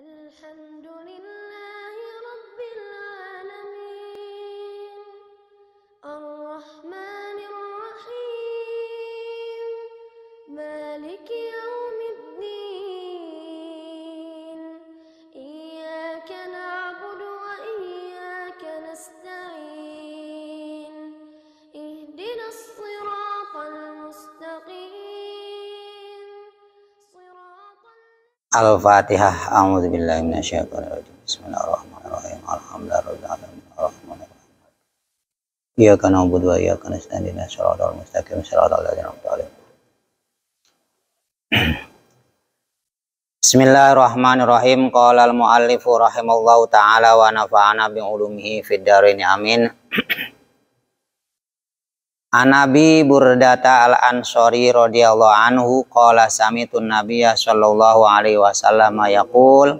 الحمد لله Al-Fatihah. A'udzu billahi minasyaitonir rajim. Bismillahirrahmanirrahim. Alhamdulillahirabbil alamin. Arrahmanir rahim. Iyyaka na'budu wa iyyaka nasta'in. Ihdinas siratal mustaqim. Siratal ladzina an'amta 'alaihim. Bismillahirrahmanirrahim. Qala al-mu'allifu rahimallahu taala wa nafa'ana bi ulumihi fid dharain. Amin. Anabi Burdata al-Ansori radhiyallahu anhu qala samitun nabiyya sallallahu alaihi wasallam yaqul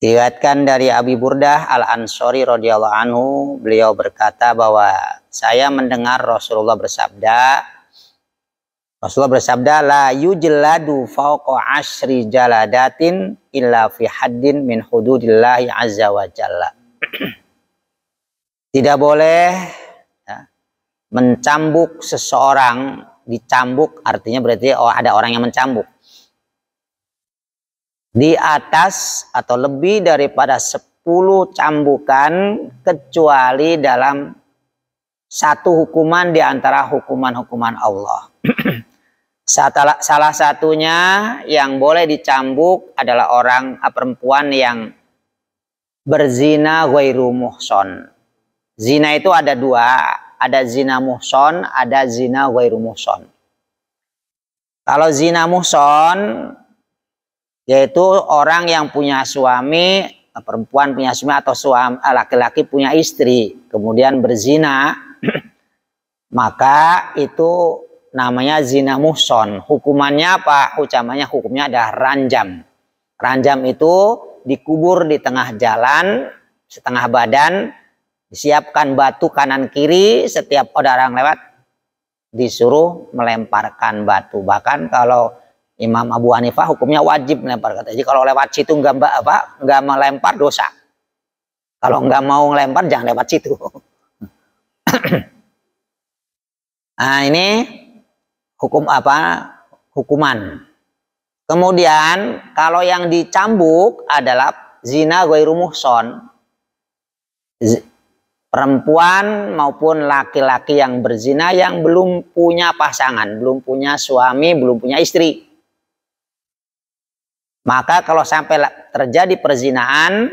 Diriwayatkan dari Abi Burdah Al-Ansori radhiyallahu anhu, beliau berkata bahwa saya mendengar Rasulullah bersabda Rasulullah bersabda la yujladu fawqa ashri jaladatin illa fi haddin min hududillahi azza wa jalla. Tidak boleh mencambuk seseorang dicambuk artinya berarti oh, ada orang yang mencambuk di atas atau lebih daripada 10 cambukan kecuali dalam satu hukuman di antara hukuman-hukuman Allah. Salah satunya yang boleh dicambuk adalah orang eh, perempuan yang berzina ghairu muhson. Zina itu ada dua, ada zina muhson, ada zina wairu muhson. Kalau zina muhson, yaitu orang yang punya suami, perempuan punya suami atau suami eh, laki-laki punya istri, kemudian berzina, maka itu namanya zina muhson. Hukumannya apa? Ucamannya hukumnya adalah ranjam. Ranjam itu dikubur di tengah jalan, setengah badan, Disiapkan batu kanan kiri setiap ada orang lewat disuruh melemparkan batu. Bahkan kalau Imam Abu Hanifah hukumnya wajib melempar. Kata jadi kalau lewat situ nggak apa nggak melempar dosa. Kalau nggak mau melempar jangan lewat situ. nah ini hukum apa? Hukuman. Kemudian kalau yang dicambuk adalah zina rumuh son perempuan maupun laki-laki yang berzina yang belum punya pasangan, belum punya suami, belum punya istri. Maka kalau sampai terjadi perzinaan,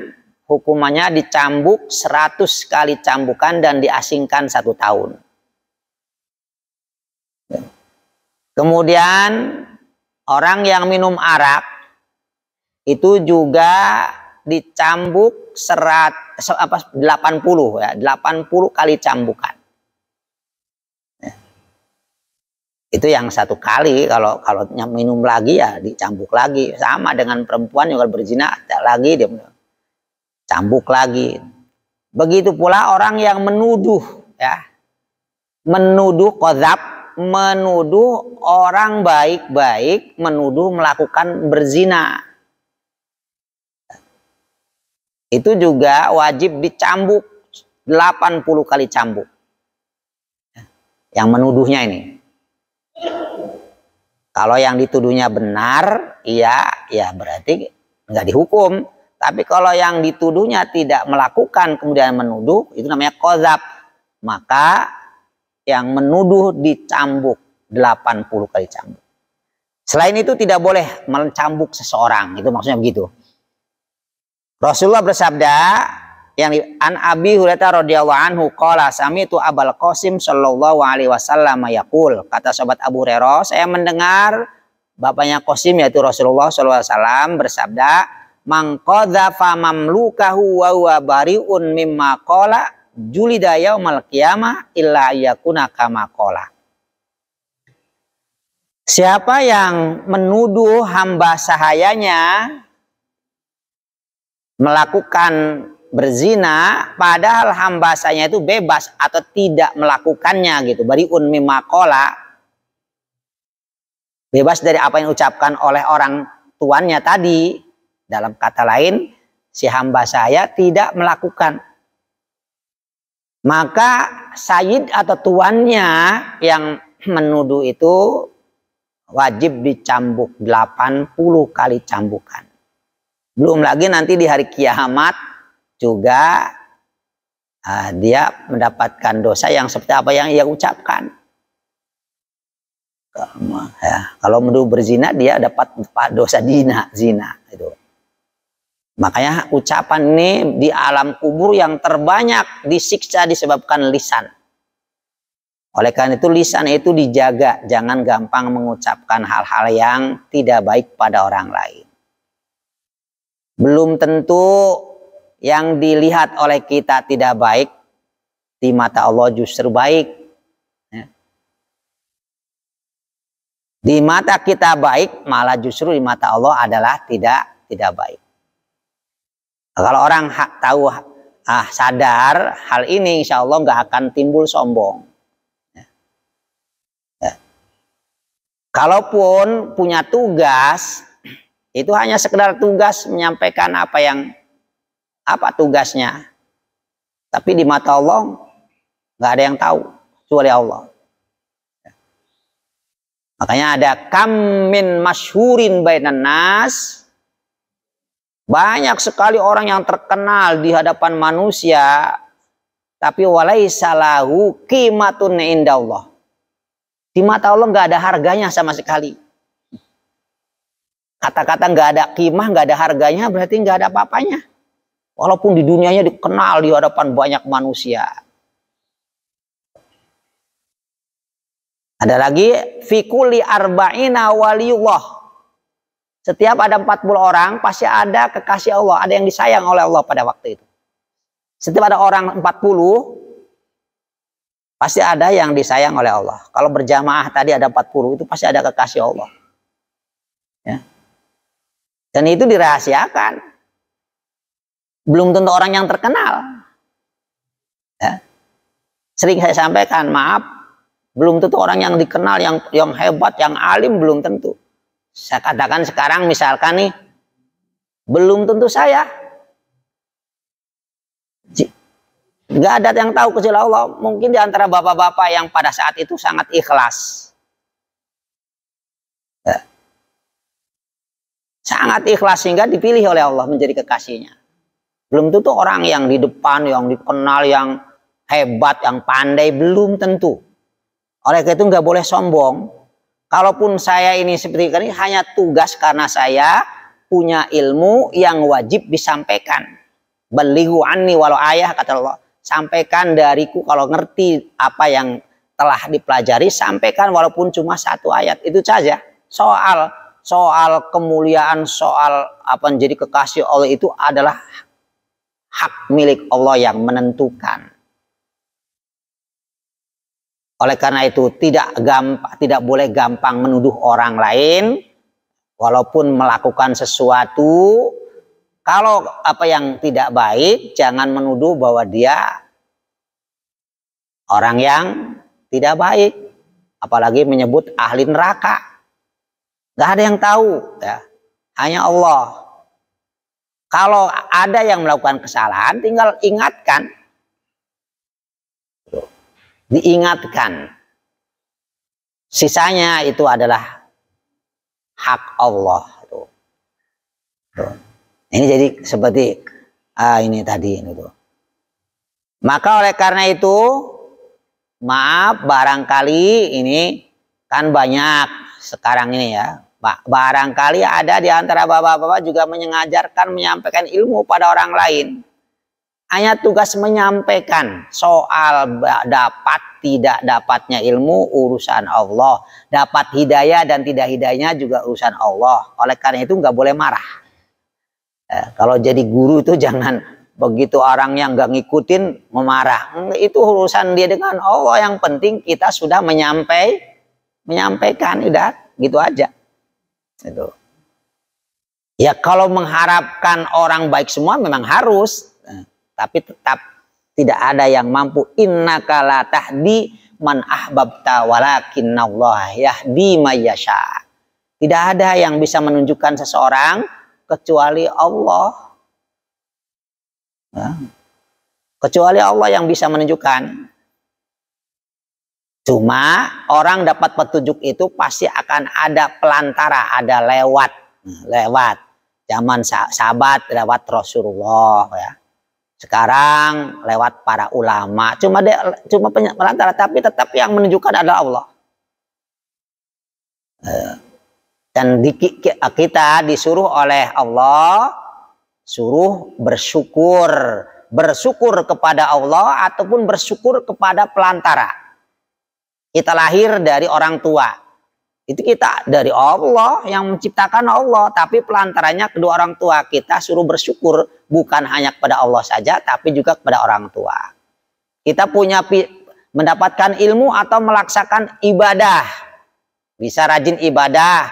hukumannya dicambuk 100 kali cambukan dan diasingkan satu tahun. Kemudian orang yang minum arak itu juga dicambuk serat apa 80 ya, 80 kali cambukan. Ya. Itu yang satu kali kalau kalau minum lagi ya dicambuk lagi sama dengan perempuan juga berzina lagi dia cambuk lagi. Begitu pula orang yang menuduh ya. Menuduh kodap menuduh orang baik-baik, menuduh melakukan berzina itu juga wajib dicambuk 80 kali cambuk. Yang menuduhnya ini. Kalau yang dituduhnya benar, iya, ya berarti nggak dihukum. Tapi kalau yang dituduhnya tidak melakukan kemudian menuduh, itu namanya kozab. Maka yang menuduh dicambuk 80 kali cambuk. Selain itu tidak boleh mencambuk seseorang, itu maksudnya begitu. Rasulullah bersabda yang di, an Abi Hurairah radhiyallahu anhu qala tu Abul Qasim sallallahu alaihi wasallam yaqul kata sahabat Abu Hurairah saya mendengar bapaknya Qasim yaitu Rasulullah sallallahu alaihi wasallam bersabda man qadzafa mamlukahu wa huwa bariun mimma qala julida yaumal qiyamah illa yakuna kama qala Siapa yang menuduh hamba sahayanya melakukan berzina padahal hamba saya itu bebas atau tidak melakukannya gitu. Bari unmi makola bebas dari apa yang ucapkan oleh orang tuannya tadi. Dalam kata lain, si hamba saya tidak melakukan. Maka sayid atau tuannya yang menuduh itu wajib dicambuk 80 kali cambukan. Belum lagi nanti di hari kiamat juga uh, dia mendapatkan dosa yang seperti apa yang ia ucapkan. Ya, kalau menurut berzina dia dapat dosa dina, zina itu. Makanya ucapan ini di alam kubur yang terbanyak disiksa disebabkan lisan. Oleh karena itu lisan itu dijaga, jangan gampang mengucapkan hal-hal yang tidak baik pada orang lain belum tentu yang dilihat oleh kita tidak baik di mata Allah justru baik. Ya. Di mata kita baik, malah justru di mata Allah adalah tidak tidak baik. kalau orang hak tahu ah, sadar hal ini, insya Allah nggak akan timbul sombong. Ya. Ya. Kalaupun punya tugas, itu hanya sekedar tugas menyampaikan apa yang apa tugasnya. Tapi di mata Allah nggak ada yang tahu kecuali Allah. Ya. Makanya ada kamin masyhurin bainan nas. Banyak sekali orang yang terkenal di hadapan manusia tapi walai salahu kimatun indah Allah. Di mata Allah nggak ada harganya sama sekali. Kata-kata nggak ada kimah, nggak ada harganya, berarti nggak ada apa Walaupun di dunianya dikenal di hadapan banyak manusia. Ada lagi fikuli arba'ina waliullah. Setiap ada 40 orang pasti ada kekasih Allah, ada yang disayang oleh Allah pada waktu itu. Setiap ada orang 40 pasti ada yang disayang oleh Allah. Kalau berjamaah tadi ada 40 itu pasti ada kekasih Allah. Dan itu dirahasiakan. Belum tentu orang yang terkenal. Ya. Sering saya sampaikan, maaf, belum tentu orang yang dikenal, yang yang hebat, yang alim belum tentu. Saya katakan sekarang misalkan nih, belum tentu saya. Gak ada yang tahu kecil Allah. Mungkin di antara bapak-bapak yang pada saat itu sangat ikhlas Sangat ikhlas sehingga dipilih oleh Allah menjadi kekasihnya. Belum tentu orang yang di depan, yang dikenal, yang hebat, yang pandai, belum tentu. Oleh itu nggak boleh sombong. Kalaupun saya ini seperti ini hanya tugas karena saya punya ilmu yang wajib disampaikan. Beligu anni walau ayah kata Allah. Sampaikan dariku kalau ngerti apa yang telah dipelajari sampaikan walaupun cuma satu ayat itu saja soal soal kemuliaan, soal apa menjadi kekasih Allah itu adalah hak milik Allah yang menentukan. Oleh karena itu tidak gampang, tidak boleh gampang menuduh orang lain walaupun melakukan sesuatu kalau apa yang tidak baik jangan menuduh bahwa dia orang yang tidak baik apalagi menyebut ahli neraka Gak ada yang tahu, ya. hanya Allah. Kalau ada yang melakukan kesalahan, tinggal ingatkan, diingatkan. Sisanya itu adalah hak Allah. Ini jadi seperti uh, ini tadi ini tuh. Maka oleh karena itu, maaf barangkali ini kan banyak sekarang ini ya Barangkali ada di antara bapak-bapak juga menyengajarkan menyampaikan ilmu pada orang lain. Hanya tugas menyampaikan soal dapat tidak dapatnya ilmu urusan Allah. Dapat hidayah dan tidak hidayahnya juga urusan Allah. Oleh karena itu nggak boleh marah. Eh, kalau jadi guru itu jangan begitu orang yang nggak ngikutin memarah. Itu urusan dia dengan Allah. Yang penting kita sudah menyampai, menyampaikan. Udah gitu aja. Itu. Ya kalau mengharapkan orang baik semua memang harus, eh, tapi tetap tidak ada yang mampu. Inna kala tahdi man ahbabta walakin Allah yahdi mayasha. Tidak ada yang bisa menunjukkan seseorang kecuali Allah. Ya. Kecuali Allah yang bisa menunjukkan. Cuma orang dapat petunjuk itu pasti akan ada pelantara, ada lewat, hmm, lewat. Zaman sahabat lewat Rasulullah ya. Sekarang lewat para ulama. Cuma dia, cuma pelantara tapi tetap yang menunjukkan adalah Allah. Eh, dan di, kita disuruh oleh Allah suruh bersyukur, bersyukur kepada Allah ataupun bersyukur kepada pelantara. Kita lahir dari orang tua. Itu kita dari Allah yang menciptakan Allah. Tapi pelantarannya kedua orang tua kita suruh bersyukur. Bukan hanya kepada Allah saja tapi juga kepada orang tua. Kita punya mendapatkan ilmu atau melaksanakan ibadah. Bisa rajin ibadah.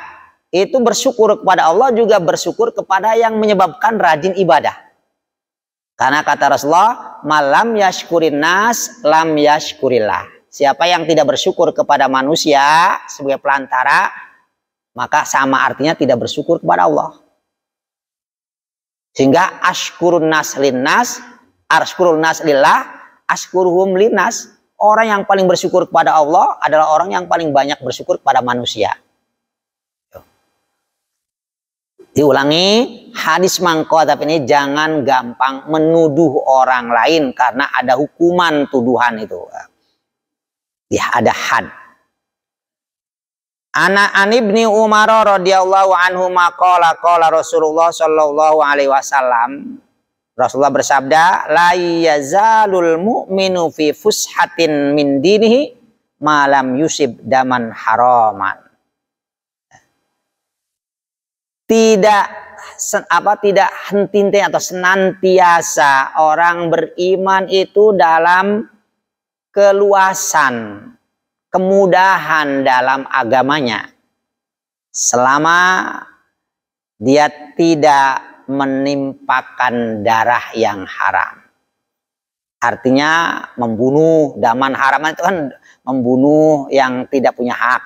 Itu bersyukur kepada Allah juga bersyukur kepada yang menyebabkan rajin ibadah. Karena kata Rasulullah, malam yashkurin nas, lam yashkurillah. Siapa yang tidak bersyukur kepada manusia sebagai pelantara, maka sama artinya tidak bersyukur kepada Allah. Sehingga ashkurun nas linnas, ashkurun nas lillah, ashkuruhum linnas. Orang yang paling bersyukur kepada Allah adalah orang yang paling banyak bersyukur kepada manusia. Diulangi, hadis tapi ini jangan gampang menuduh orang lain karena ada hukuman tuduhan itu ya ada had Ana anibni Umar radhiyallahu anhu maqala qala Rasulullah sallallahu alaihi wasallam Rasulullah bersabda la yazalul mu'minu fi fushatin min dinihi malam yusib daman haraman tidak apa tidak henti atau senantiasa orang beriman itu dalam keluasan, kemudahan dalam agamanya. Selama dia tidak menimpakan darah yang haram. Artinya membunuh daman haraman itu kan membunuh yang tidak punya hak.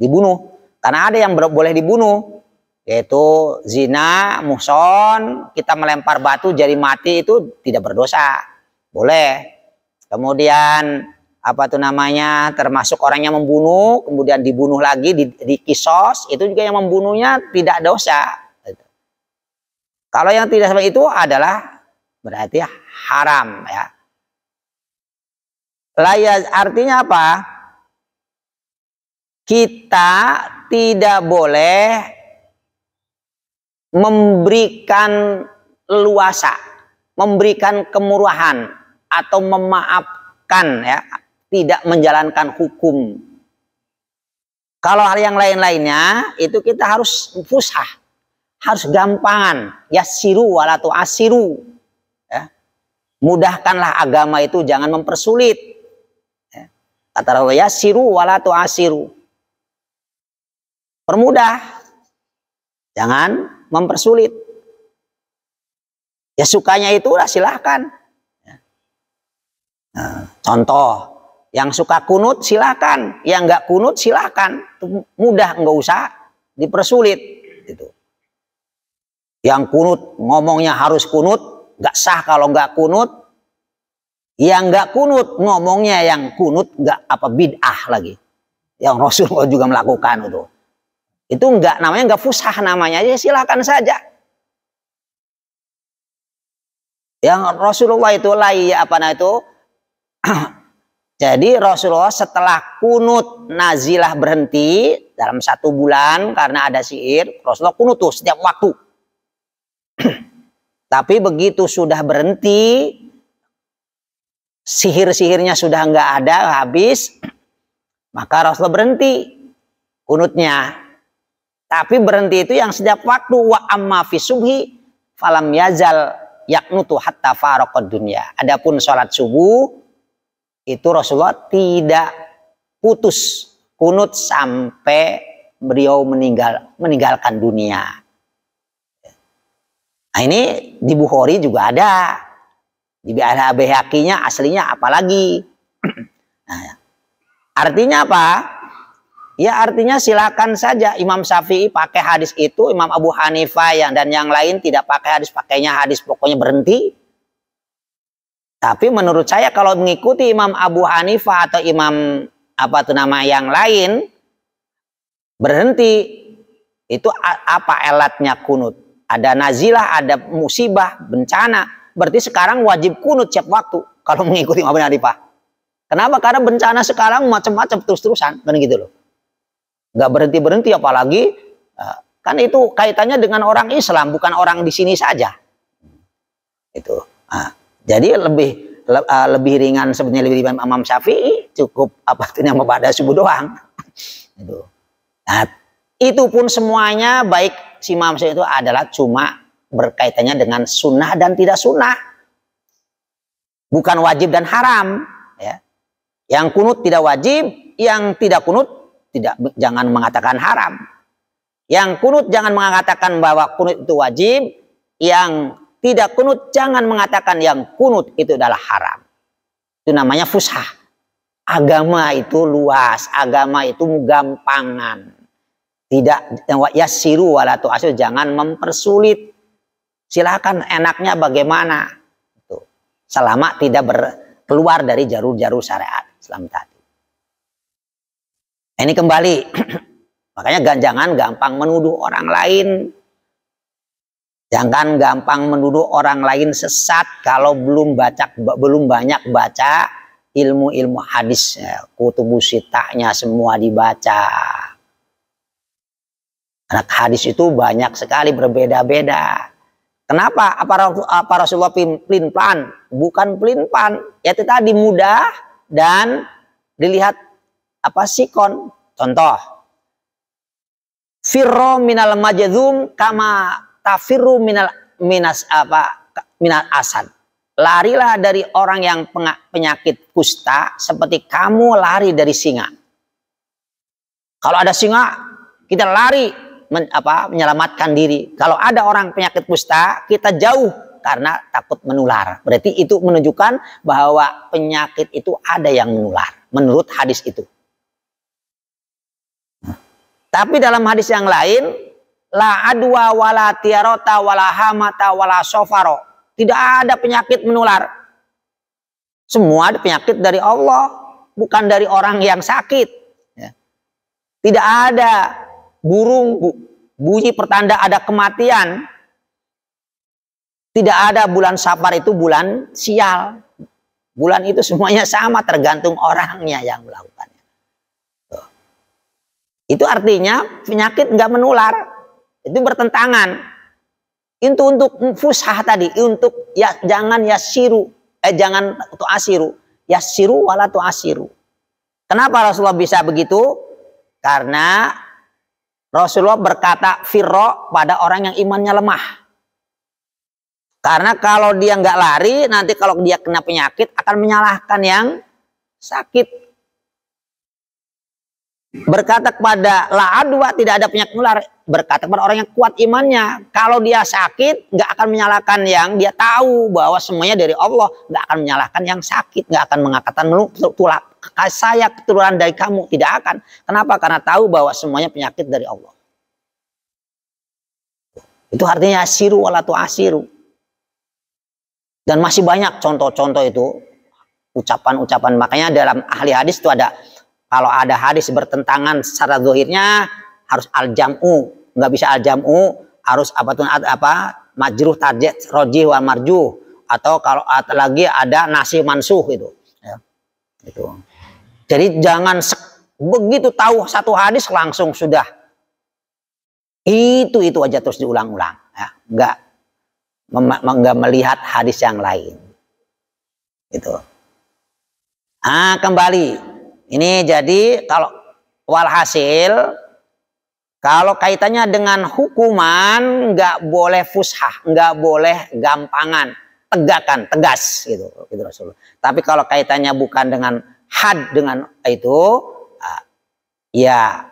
Dibunuh. Karena ada yang boleh dibunuh. Yaitu zina, muson. kita melempar batu jadi mati itu tidak berdosa. Boleh. Kemudian apa tuh namanya termasuk orangnya membunuh kemudian dibunuh lagi di, di kisos itu juga yang membunuhnya tidak dosa kalau yang tidak sama itu adalah berarti haram ya layas artinya apa kita tidak boleh memberikan luasa memberikan kemurahan atau memaafkan ya, tidak menjalankan hukum. Kalau hal yang lain-lainnya itu kita harus fushah harus gampangan, ya siru walatu asiru. Ya. Mudahkanlah agama itu jangan mempersulit. Ya. Kata ya siru walatu asiru. Permudah. Jangan mempersulit. Ya sukanya itulah silahkan. Nah, contoh, yang suka kunut silakan, yang nggak kunut silakan, mudah nggak usah dipersulit. Gitu. Yang kunut ngomongnya harus kunut, nggak sah kalau nggak kunut. Yang nggak kunut ngomongnya yang kunut nggak apa bid'ah lagi. Yang Rasulullah juga melakukan itu. Itu nggak namanya nggak fusah namanya aja silakan saja. Yang Rasulullah itu ya apa itu Jadi Rasulullah setelah kunut nazilah berhenti dalam satu bulan karena ada sihir Rasulullah kunut tuh setiap waktu. Tapi begitu sudah berhenti, sihir-sihirnya sudah nggak ada, habis, maka Rasulullah berhenti kunutnya. Tapi berhenti itu yang setiap waktu wa amma fi subhi falam yazal yaknutu hatta faraqad dunya. Adapun sholat subuh itu Rasulullah tidak putus kunut sampai beliau meninggal meninggalkan dunia. Nah ini di Bukhari juga ada. Di ada Behakinya aslinya apalagi. nah, ya. artinya apa? Ya artinya silakan saja Imam Syafi'i pakai hadis itu, Imam Abu Hanifah yang dan yang lain tidak pakai hadis, pakainya hadis pokoknya berhenti. Tapi menurut saya kalau mengikuti Imam Abu Hanifah atau Imam apa tuh nama yang lain berhenti itu apa elatnya kunut? Ada nazilah, ada musibah, bencana. Berarti sekarang wajib kunut setiap waktu kalau mengikuti Imam Abu Hanifah. Kenapa? Karena bencana sekarang macam-macam terus-terusan kan gitu loh. Gak berhenti-berhenti apalagi eh, kan itu kaitannya dengan orang Islam bukan orang di sini saja. Itu. Nah jadi lebih le, uh, lebih ringan sebenarnya lebih ringan Imam Syafi'i cukup apa tuh membaca pada subuh doang. itu. Nah, itu pun semuanya baik si Imam Syafi'i itu adalah cuma berkaitannya dengan sunnah dan tidak sunnah. Bukan wajib dan haram. Ya. Yang kunut tidak wajib, yang tidak kunut tidak jangan mengatakan haram. Yang kunut jangan mengatakan bahwa kunut itu wajib, yang tidak kunut, jangan mengatakan yang kunut itu adalah haram. Itu namanya fushah. Agama itu luas, agama itu gampangan. Tidak ya siru walatu asyur, jangan mempersulit. Silakan enaknya bagaimana. Itu. Selama tidak ber, keluar dari jaru-jaru syariat Islam tadi. Ini kembali, makanya ganjangan gampang menuduh orang lain Jangan gampang menuduh orang lain sesat kalau belum baca belum banyak baca ilmu-ilmu hadis, kutubu sitaknya semua dibaca. Anak hadis itu banyak sekali berbeda-beda. Kenapa? Apa, apa Rasulullah pelin plan? Bukan pelin plan, ya, itu tadi mudah dan dilihat apa sikon. Contoh, Firro minal majadum kama tafiru minal minas apa minal asad. Larilah dari orang yang penyakit kusta seperti kamu lari dari singa. Kalau ada singa, kita lari men, apa, menyelamatkan diri. Kalau ada orang penyakit kusta, kita jauh karena takut menular. Berarti itu menunjukkan bahwa penyakit itu ada yang menular menurut hadis itu. Tapi dalam hadis yang lain La adwa wala tiarota wala hamata wala sofaro. Tidak ada penyakit menular. Semua ada penyakit dari Allah, bukan dari orang yang sakit. Ya. Tidak ada burung bu, bunyi pertanda ada kematian. Tidak ada bulan safar itu bulan sial. Bulan itu semuanya sama tergantung orangnya yang melakukannya. Itu artinya penyakit nggak menular itu bertentangan itu untuk fushah tadi untuk ya jangan siru eh jangan tu asiru ya wala tu asiru kenapa Rasulullah bisa begitu karena Rasulullah berkata firro pada orang yang imannya lemah karena kalau dia nggak lari nanti kalau dia kena penyakit akan menyalahkan yang sakit berkata kepada la'adwa tidak ada penyakit menular berkata kepada orang yang kuat imannya kalau dia sakit nggak akan menyalahkan yang dia tahu bahwa semuanya dari Allah nggak akan menyalahkan yang sakit nggak akan mengatakan tulak saya keturunan dari kamu tidak akan kenapa karena tahu bahwa semuanya penyakit dari Allah itu artinya asiru walatu asiru dan masih banyak contoh-contoh itu ucapan-ucapan makanya dalam ahli hadis itu ada kalau ada hadis bertentangan secara zuhirnya harus al-jam'u. Nggak bisa al-jam'u, harus apa tuh apa majruh tarjat rojih wa marjuh atau kalau atau lagi ada nasi mansuh itu. ya. itu Jadi jangan begitu tahu satu hadis langsung sudah itu itu aja terus diulang-ulang ya. nggak nggak melihat hadis yang lain. itu. Ah, kembali ini jadi kalau walhasil kalau kaitannya dengan hukuman nggak boleh fushah, nggak boleh gampangan, tegakan, tegas gitu, gitu Rasulullah. Tapi kalau kaitannya bukan dengan had dengan itu, ah, ya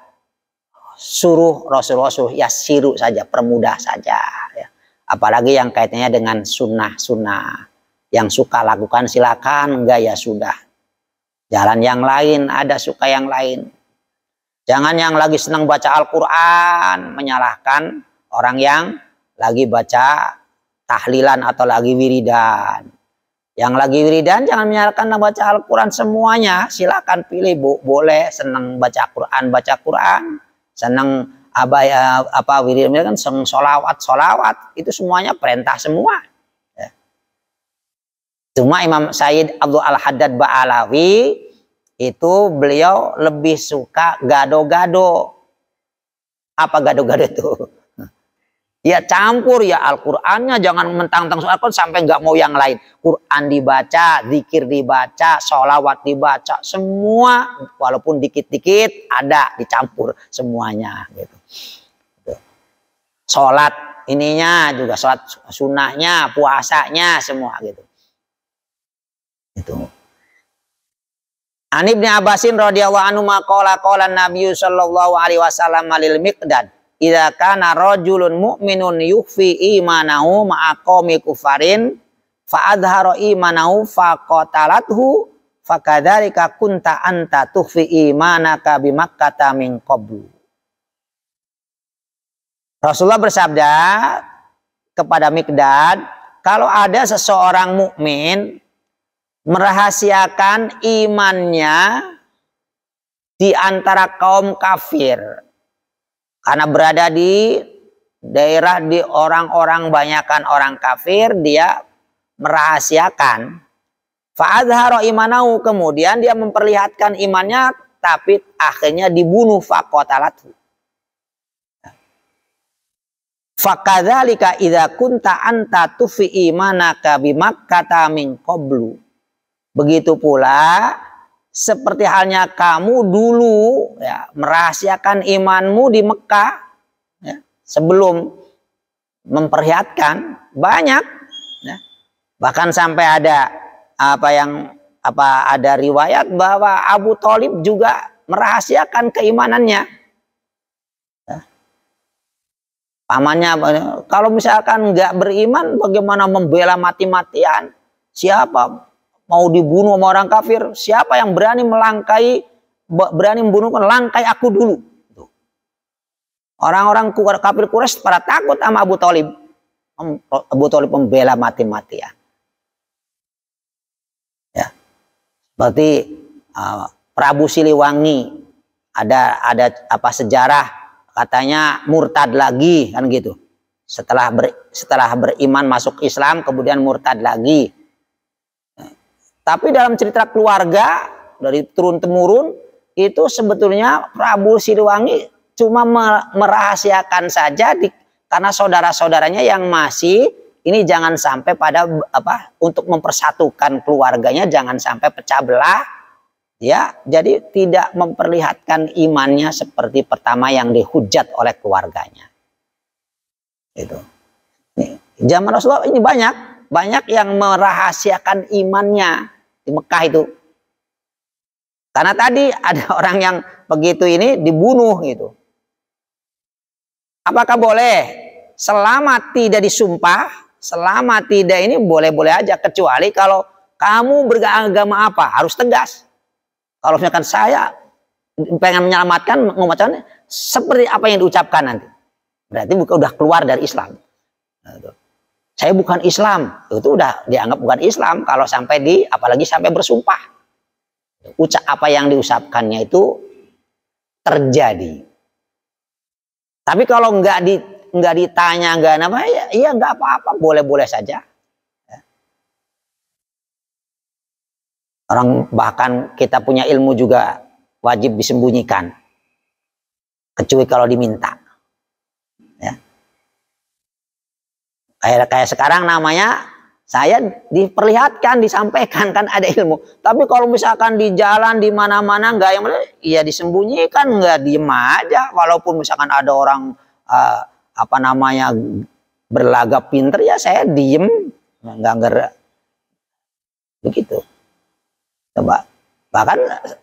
suruh Rasulullah suruh ya siru saja, permudah saja. Ya. Apalagi yang kaitannya dengan sunnah-sunnah yang suka lakukan silakan, enggak ya sudah Jalan yang lain, ada suka yang lain. Jangan yang lagi senang baca Al-Quran, menyalahkan orang yang lagi baca tahlilan atau lagi wiridan. Yang lagi wiridan jangan menyalahkan baca Al-Quran semuanya. Silakan pilih, bu. boleh senang baca al Quran, baca al Quran. Senang eh, apa, apa wiridan, kan senang solawat, solawat. Itu semuanya perintah semua. Cuma Imam Said Abdul Al-Haddad Ba'alawi itu beliau lebih suka gado-gado. Apa gado-gado itu? Ya campur ya Al-Qur'annya jangan mentang mentang soal al sampai nggak mau yang lain. Qur'an dibaca, zikir dibaca, sholawat dibaca, semua walaupun dikit-dikit ada dicampur semuanya gitu. Sholat ininya juga sholat sunnahnya, puasanya semua gitu. Itu. An Ibnu Abbasin radhiyallahu anhu maqala qala Nabi sallallahu alaihi wasallam lil Miqdad idza kana rajulun mu'minun yukhfi imanahu ma'a qaumi kufarin fa adhara imanahu fa kadzalika kunta anta tukhfi imanaka bi Makkah min qabl Rasulullah bersabda kepada Mikdad kalau ada seseorang mukmin merahasiakan imannya di antara kaum kafir karena berada di daerah di orang-orang banyakkan orang kafir dia merahasiakan fa'adharo imanau kemudian dia memperlihatkan imannya tapi akhirnya dibunuh faqatalathu Fakadhalika idha kunta anta tufi imanaka kata min koblu. Begitu pula seperti halnya kamu dulu ya, merahasiakan imanmu di Mekah ya, sebelum memperlihatkan banyak ya. bahkan sampai ada apa yang apa ada riwayat bahwa Abu Talib juga merahasiakan keimanannya ya. pamannya kalau misalkan nggak beriman bagaimana membela mati-matian siapa mau dibunuh sama orang kafir, siapa yang berani melangkai, berani membunuhkan langkai aku dulu. Orang-orang kafir Quraisy pada takut sama Abu Talib. Abu Talib membela mati-matian. Ya. berarti uh, Prabu Siliwangi ada ada apa sejarah katanya murtad lagi kan gitu. Setelah ber, setelah beriman masuk Islam kemudian murtad lagi. Tapi dalam cerita keluarga dari turun temurun itu sebetulnya Prabu Siliwangi cuma merahasiakan saja di, karena saudara-saudaranya yang masih ini jangan sampai pada apa untuk mempersatukan keluarganya jangan sampai pecah belah ya jadi tidak memperlihatkan imannya seperti pertama yang dihujat oleh keluarganya itu zaman Rasulullah ini banyak banyak yang merahasiakan imannya di Mekah itu. Karena tadi ada orang yang begitu ini dibunuh gitu. Apakah boleh selama tidak disumpah, selama tidak ini boleh-boleh aja kecuali kalau kamu beragama apa harus tegas. Kalau misalkan saya pengen menyelamatkan mengumatkan seperti apa yang diucapkan nanti. Berarti bukan udah keluar dari Islam. Nah, gitu saya bukan Islam itu udah dianggap bukan Islam kalau sampai di apalagi sampai bersumpah ucap apa yang diusapkannya itu terjadi tapi kalau nggak di nggak ditanya nggak apa ya iya nggak apa-apa boleh-boleh saja orang bahkan kita punya ilmu juga wajib disembunyikan kecuali kalau diminta Kayak kayak sekarang namanya saya diperlihatkan, disampaikan kan ada ilmu. Tapi kalau misalkan di jalan di mana-mana nggak yang ya disembunyikan nggak diem aja. Walaupun misalkan ada orang uh, apa namanya berlagak pinter ya saya diem nggak gerak begitu. Coba bahkan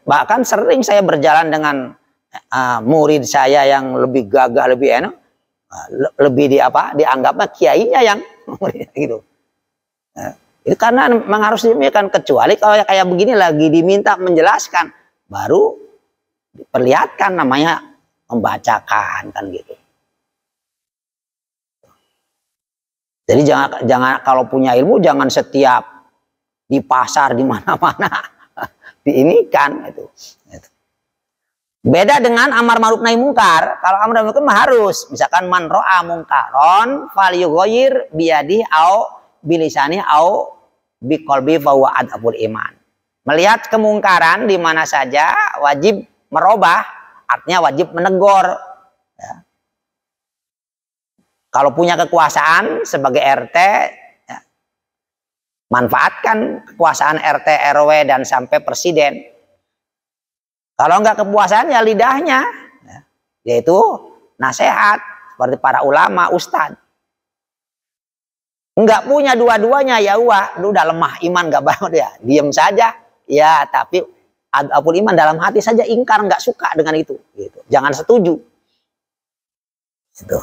bahkan sering saya berjalan dengan uh, murid saya yang lebih gagah lebih enak Ah, lebih di apa dianggapnya kiainya yang gitu. Nah, itu karena memang harus demikian kecuali kalau kayak begini lagi diminta menjelaskan baru diperlihatkan namanya membacakan kan gitu. Jadi jangan jangan kalau punya ilmu jangan setiap di pasar di mana-mana diinikan itu. itu. Beda dengan amar ma'ruf nahi mungkar. Kalau amar ma'ruf mungkar harus. Misalkan man ro'a mungkaron falyughayyir biyadih au bilisani au biqalbi bahwa adabul iman. Melihat kemungkaran di mana saja wajib merubah, artinya wajib menegur. Ya. Kalau punya kekuasaan sebagai RT, ya. manfaatkan kekuasaan RT, RW dan sampai presiden kalau nggak kepuasan ya lidahnya, ya. yaitu nasihat seperti para ulama, ustadz. Nggak punya dua-duanya ya wah, lu udah lemah iman nggak bangun ya, diem saja. Ya tapi apapun iman dalam hati saja ingkar nggak suka dengan itu, gitu. Jangan setuju. Itu.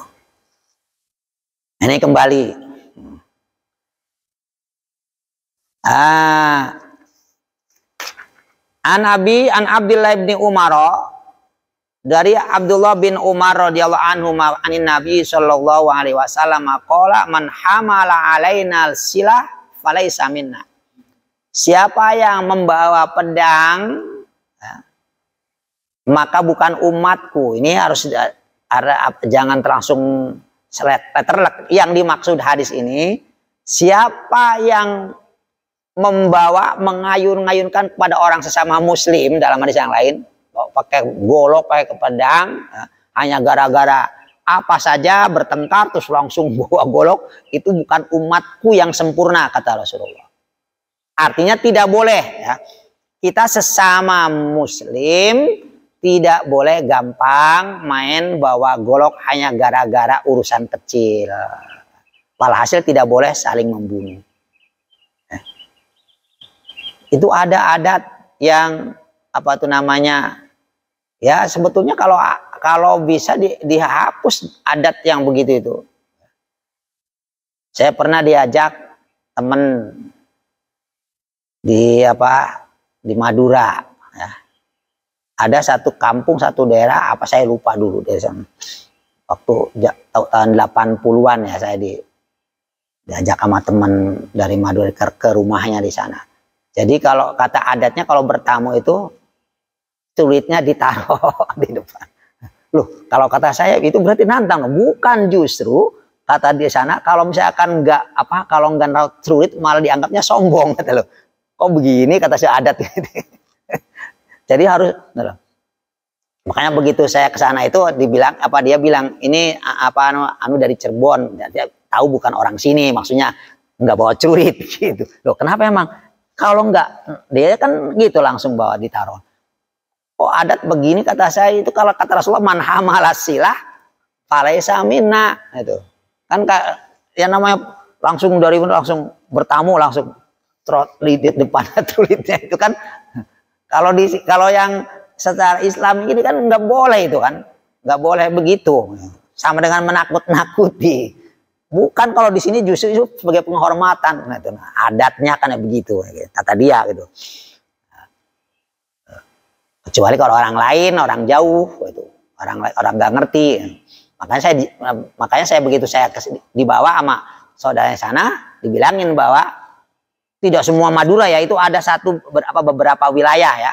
Ini kembali. Hmm. Ah, An Abi an Abdullah bin Umar dari Abdullah bin Umar radhiyallahu anhu anin Nabi sallallahu alaihi wasallam qala man hamala alaina silah falaisa minna. Siapa yang membawa pedang ya, maka bukan umatku. Ini harus ada, jangan langsung seleterlek. Yang dimaksud hadis ini siapa yang membawa mengayun-ngayunkan kepada orang sesama muslim dalam hadis yang lain pakai golok pakai pedang hanya gara-gara apa saja bertengkar terus langsung bawa golok itu bukan umatku yang sempurna kata Rasulullah artinya tidak boleh ya kita sesama muslim tidak boleh gampang main bawa golok hanya gara-gara urusan kecil walhasil tidak boleh saling membunuh itu ada adat yang apa tuh namanya ya sebetulnya kalau kalau bisa di, dihapus adat yang begitu itu saya pernah diajak temen di apa di Madura ya. ada satu kampung satu daerah apa saya lupa dulu dari sana waktu tahun 80-an ya saya di diajak sama teman dari Madura ke, ke rumahnya di sana jadi kalau kata adatnya kalau bertamu itu sulitnya ditaruh di depan. Loh, kalau kata saya itu berarti nantang. Bukan justru kata dia sana kalau misalkan nggak apa kalau nggak tahu sulit malah dianggapnya sombong kata lo. Kok begini kata saya adat gitu. Jadi harus Makanya begitu saya ke sana itu dibilang apa dia bilang ini apa anu, anu dari Cirebon. Dia tahu bukan orang sini maksudnya nggak bawa curit gitu. Loh, kenapa emang? Kalau enggak, dia kan gitu langsung bawa ditaruh. Oh adat begini kata saya itu kalau kata Rasulullah man hamalas silah falaisa minna itu. Kan yang namanya langsung dari langsung bertamu langsung trot lidit depan tulitnya itu kan kalau di kalau yang secara Islam ini kan nggak boleh itu kan nggak boleh begitu sama dengan menakut-nakuti Bukan kalau di sini justru itu sebagai penghormatan. Nah, nah, adatnya kan ya begitu, kata ya, gitu. dia gitu. Kecuali kalau orang lain, orang jauh, gitu. orang orang nggak ngerti. Makanya saya eh, makanya saya begitu saya dibawa sama saudara sana, dibilangin bahwa tidak semua Madura ya itu ada satu berapa beberapa wilayah ya.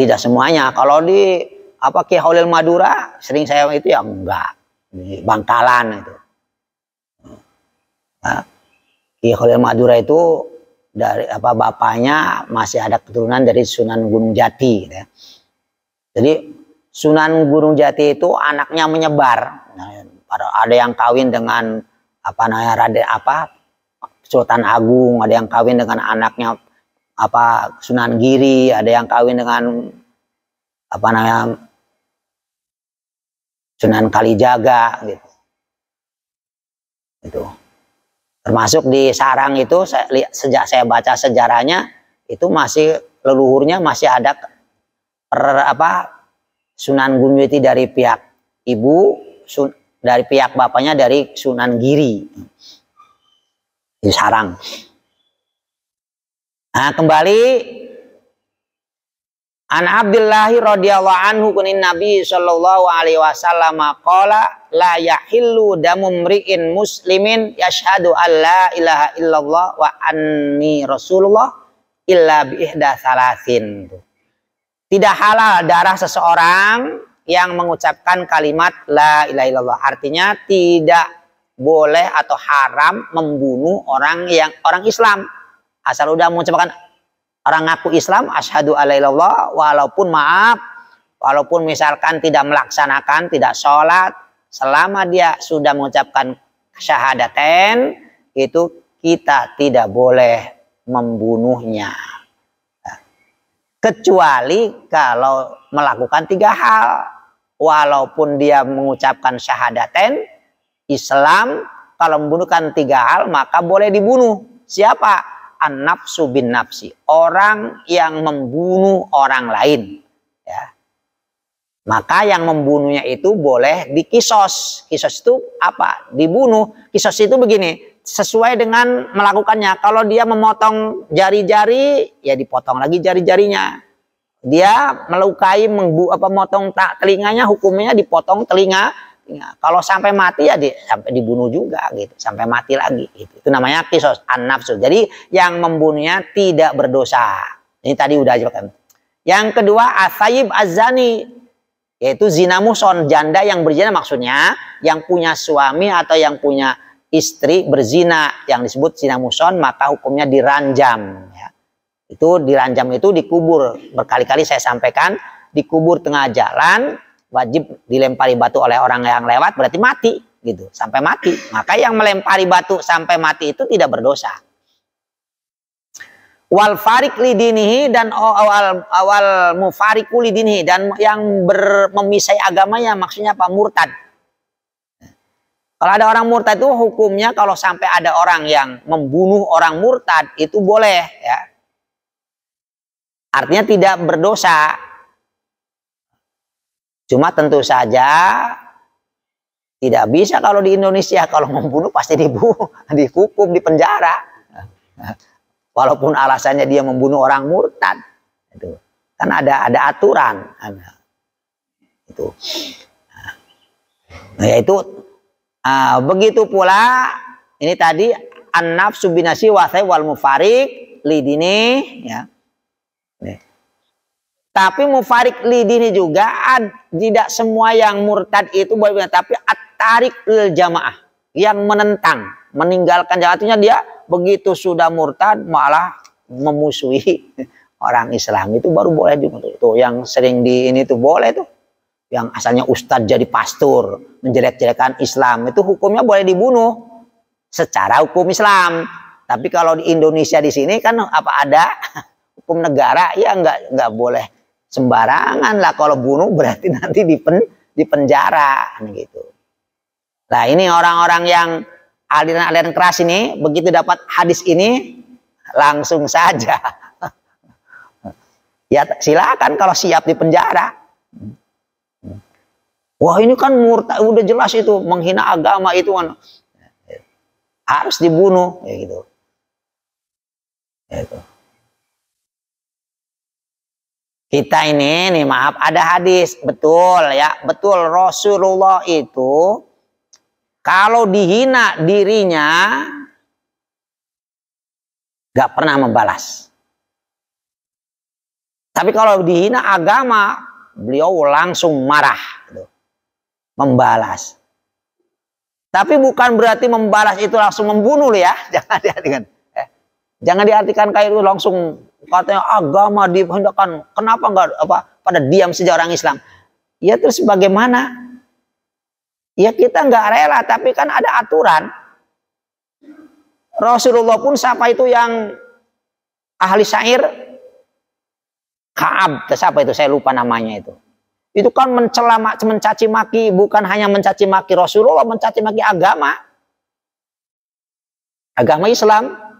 Tidak semuanya. Kalau di apa Ki Madura sering saya itu ya enggak di Bangkalan itu. Nah, Ki Khalil Madura itu dari apa bapaknya masih ada keturunan dari Sunan Gunung Jati. Gitu ya. Jadi Sunan Gunung Jati itu anaknya menyebar. Nah, ada yang kawin dengan apa namanya Raden apa Sultan Agung, ada yang kawin dengan anaknya apa Sunan Giri, ada yang kawin dengan apa namanya Sunan Kalijaga gitu. Itu. Termasuk di sarang itu saya, sejak saya baca sejarahnya itu masih leluhurnya masih ada per, apa Sunan Gunung dari pihak ibu, sun, dari pihak bapaknya dari Sunan Giri di sarang. Nah, kembali An Abdullahi radhiyallahu anhu kunin Nabi sallallahu alaihi wasallam qala la yahillu damu mri'in muslimin yashhadu an la ilaha illallah wa anni rasulullah illa bi ihda salasin. Tidak halal darah seseorang yang mengucapkan kalimat la ilaha illallah. Artinya tidak boleh atau haram membunuh orang yang orang Islam asal udah mengucapkan Orang ngaku Islam, asyhadu alailallah, walaupun maaf, walaupun misalkan tidak melaksanakan, tidak sholat, selama dia sudah mengucapkan syahadaten, itu kita tidak boleh membunuhnya. Nah, kecuali kalau melakukan tiga hal. Walaupun dia mengucapkan syahadaten, Islam kalau membunuhkan tiga hal maka boleh dibunuh. Siapa? an-nafsu bin nafsi, orang yang membunuh orang lain. Ya. Maka yang membunuhnya itu boleh dikisos. Kisos itu apa? Dibunuh. Kisos itu begini, sesuai dengan melakukannya. Kalau dia memotong jari-jari, ya dipotong lagi jari-jarinya. Dia melukai, apa, memotong telinganya, hukumnya dipotong telinga Iya, kalau sampai mati ya di, sampai dibunuh juga gitu, sampai mati lagi gitu. Itu namanya kisos an Jadi yang membunuhnya tidak berdosa. Ini tadi udah aja kan. Yang kedua asayib azani yaitu zina muson janda yang berzina maksudnya yang punya suami atau yang punya istri berzina yang disebut zina muson maka hukumnya diranjam ya. Itu diranjam itu dikubur berkali-kali saya sampaikan dikubur tengah jalan wajib dilempari batu oleh orang yang lewat berarti mati gitu sampai mati maka yang melempari batu sampai mati itu tidak berdosa wal farik lidinihi dan awal awal mufariku lidinihi dan yang ber, memisai agamanya maksudnya apa murtad kalau ada orang murtad itu hukumnya kalau sampai ada orang yang membunuh orang murtad itu boleh ya artinya tidak berdosa Cuma tentu saja tidak bisa kalau di Indonesia kalau membunuh pasti dibunuh, dihukum, di penjara. Walaupun alasannya dia membunuh orang murtad, itu kan ada ada aturan. Itu. Nah, yaitu uh, begitu pula ini tadi an-nafsu binasi wasai wal mufarik lidini ya. Nih. Tapi mufarik ini juga ad, tidak semua yang murtad itu boleh tapi at-tarik lil jamaah yang menentang, meninggalkan jatuhnya dia begitu sudah murtad malah memusuhi orang Islam itu baru boleh juga tuh, tuh yang sering di ini tuh boleh tuh yang asalnya ustadz jadi pastor menjelek-jelekan Islam itu hukumnya boleh dibunuh secara hukum Islam tapi kalau di Indonesia di sini kan apa ada hukum negara ya nggak nggak boleh sembarangan lah kalau bunuh berarti nanti dipen di penjara kan gitu. Nah ini orang-orang yang aliran-aliran keras ini begitu dapat hadis ini langsung saja. ya silakan kalau siap di penjara. Wah ini kan murtad udah jelas itu menghina agama itu kan harus dibunuh ya gitu. Ya, gitu. Kita ini nih maaf ada hadis betul ya betul Rasulullah itu kalau dihina dirinya gak pernah membalas. Tapi kalau dihina agama beliau langsung marah gitu. membalas. Tapi bukan berarti membalas itu langsung membunuh ya. Jangan hati Jangan diartikan kayak itu langsung katanya agama dihendakkan. Kenapa enggak apa pada diam saja orang Islam? Ya terus bagaimana? Ya kita nggak rela, tapi kan ada aturan. Rasulullah pun siapa itu yang ahli syair? Kaab, siapa itu? Saya lupa namanya itu. Itu kan mencela, mencaci maki, bukan hanya mencaci maki Rasulullah, mencaci maki agama. Agama Islam.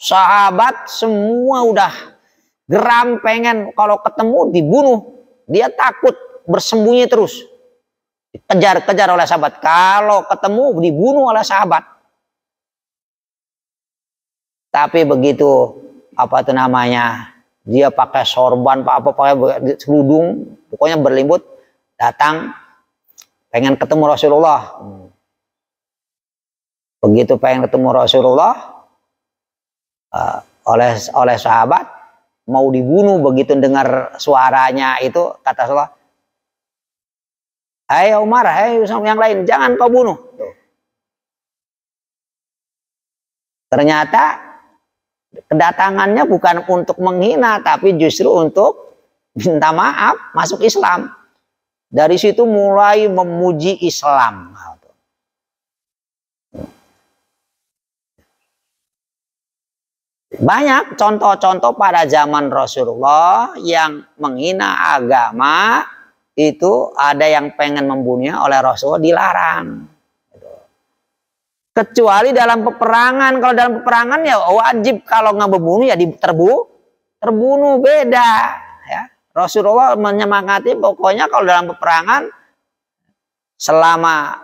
Sahabat semua udah geram pengen kalau ketemu dibunuh. Dia takut bersembunyi terus. Dikejar-kejar oleh sahabat. Kalau ketemu dibunuh oleh sahabat. Tapi begitu apa itu namanya? Dia pakai sorban, apa pakai seludung pokoknya berlimut datang pengen ketemu Rasulullah. Begitu pengen ketemu Rasulullah, uh, oleh oleh sahabat mau dibunuh begitu dengar suaranya itu kata Allah Hai hey Umar, hai hey yang lain, jangan kau bunuh. Ternyata kedatangannya bukan untuk menghina, tapi justru untuk minta maaf masuk Islam. Dari situ mulai memuji Islam. Banyak contoh-contoh pada zaman Rasulullah yang menghina agama itu ada yang pengen membunuhnya oleh Rasulullah dilarang. Kecuali dalam peperangan, kalau dalam peperangan ya wajib kalau nggak membunuh ya diterbu terbunuh beda. Ya. Rasulullah menyemangati pokoknya kalau dalam peperangan selama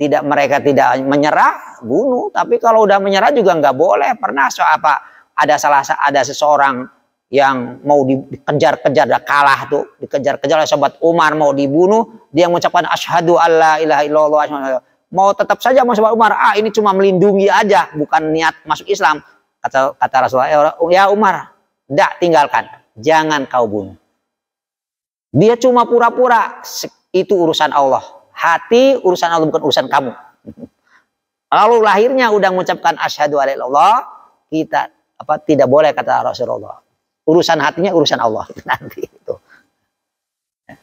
tidak mereka tidak menyerah bunuh, tapi kalau udah menyerah juga nggak boleh. Pernah so apa? ada salah ada seseorang yang mau dikejar-kejar dah kalah tuh dikejar-kejar oleh sobat Umar mau dibunuh dia mengucapkan asyhadu alla ilaha illallah mau tetap saja mau sobat Umar ah ini cuma melindungi aja bukan niat masuk Islam kata kata Rasulullah eh, ya Umar tidak tinggalkan jangan kau bunuh dia cuma pura-pura itu urusan Allah hati urusan Allah bukan urusan kamu lalu lahirnya udah mengucapkan asyhadu alla kita apa tidak boleh kata Rasulullah. Urusan hatinya urusan Allah nanti itu. Ya.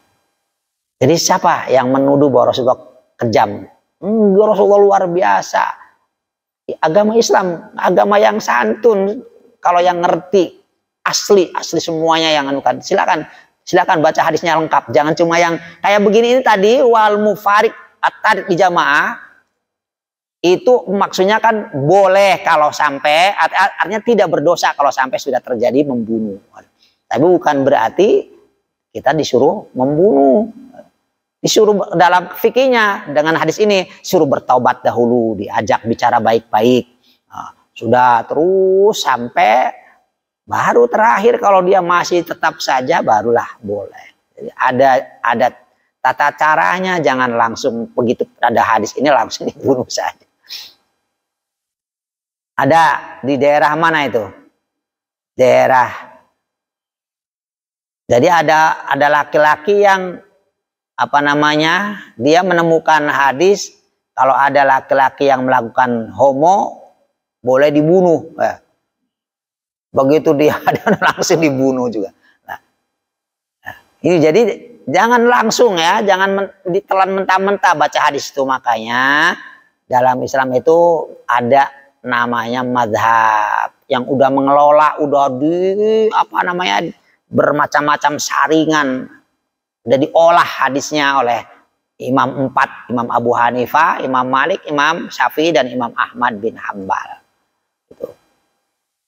Jadi siapa yang menuduh bahwa Rasulullah kejam? Enggak Rasulullah luar biasa. Ya, agama Islam, agama yang santun. Kalau yang ngerti asli, asli semuanya yang anukan. Silakan, silakan baca hadisnya lengkap. Jangan cuma yang kayak begini ini tadi wal mufarik atar di jamaah itu maksudnya kan boleh kalau sampai artinya tidak berdosa kalau sampai sudah terjadi membunuh. Tapi bukan berarti kita disuruh membunuh. Disuruh dalam fikinya dengan hadis ini suruh bertobat dahulu, diajak bicara baik-baik. Nah, sudah terus sampai baru terakhir kalau dia masih tetap saja barulah boleh. Jadi ada ada tata caranya jangan langsung begitu ada hadis ini langsung dibunuh saja. Ada di daerah mana itu? Daerah. Jadi ada ada laki-laki yang apa namanya? Dia menemukan hadis kalau ada laki-laki yang melakukan homo boleh dibunuh. Eh, begitu dia ada langsung dibunuh juga. nah, eh, ini jadi jangan langsung ya, jangan men, ditelan mentah-mentah baca hadis itu makanya dalam Islam itu ada namanya madhab yang udah mengelola udah di apa namanya bermacam-macam saringan udah diolah hadisnya oleh imam empat imam Abu Hanifah imam Malik imam Syafi'i dan imam Ahmad bin Hambal itu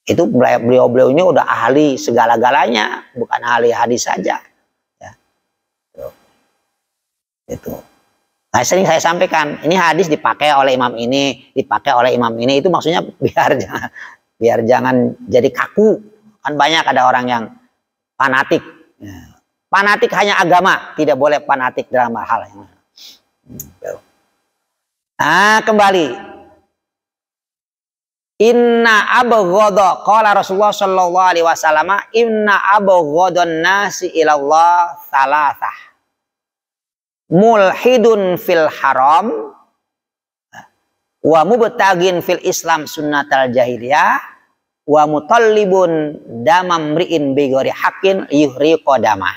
itu beliau beliaunya udah ahli segala-galanya bukan ahli hadis saja ya. itu. Gitu. Nah, sering saya sampaikan, ini hadis dipakai oleh imam ini, dipakai oleh imam ini, itu maksudnya biar jangan, biar jangan jadi kaku. Kan banyak ada orang yang fanatik. Ya. Fanatik hanya agama, tidak boleh fanatik dalam hal yang hmm. Nah, kembali. Inna ghodo, kala Rasulullah sallallahu alaihi wasallam inna ghodo nasi ilallah salatah mulhidun fil haram wa mubtagin fil Islam sunnatal jahiliyah wa mutallibun ri'in bigori hakin yuhri damah.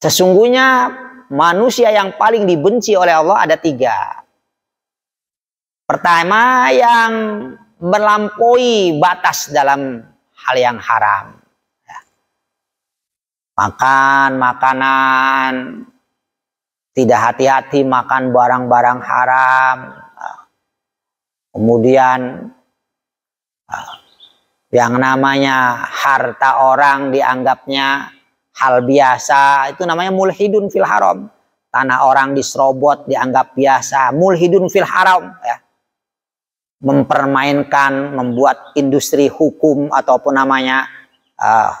Sesungguhnya manusia yang paling dibenci oleh Allah ada tiga. Pertama yang melampaui batas dalam hal yang haram. Makan, makanan, tidak hati-hati makan barang-barang haram, ah. kemudian ah, yang namanya harta orang dianggapnya hal biasa, itu namanya mulhidun fil haram. Tanah orang diserobot dianggap biasa, mulhidun fil haram. Ya. Mempermainkan, membuat industri hukum ataupun namanya uh,